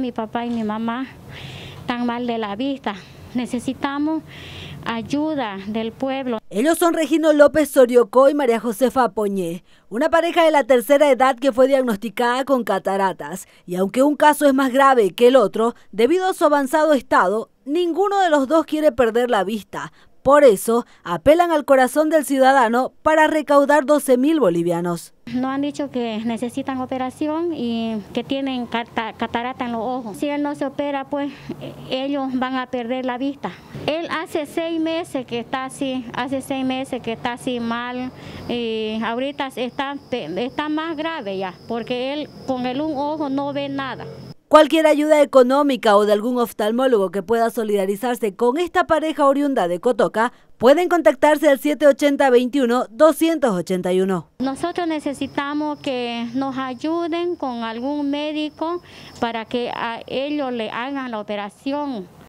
Mi papá y mi mamá están mal de la vista. Necesitamos ayuda del pueblo. Ellos son Regino López Soriocó y María Josefa Poñé, una pareja de la tercera edad que fue diagnosticada con cataratas. Y aunque un caso es más grave que el otro, debido a su avanzado estado, ninguno de los dos quiere perder la vista, por eso, apelan al corazón del ciudadano para recaudar 12 mil bolivianos. Nos han dicho que necesitan operación y que tienen catarata en los ojos. Si él no se opera, pues e-, ellos van a perder la vista. Él hace seis meses que está así, hace seis meses que está así mal. Y ahorita está, está más grave ya, porque él con el un ojo no ve nada. Cualquier ayuda económica o de algún oftalmólogo que pueda solidarizarse con esta pareja oriunda de Cotoca pueden contactarse al 780-21-281. Nosotros necesitamos que nos ayuden con algún médico para que a ellos le hagan la operación.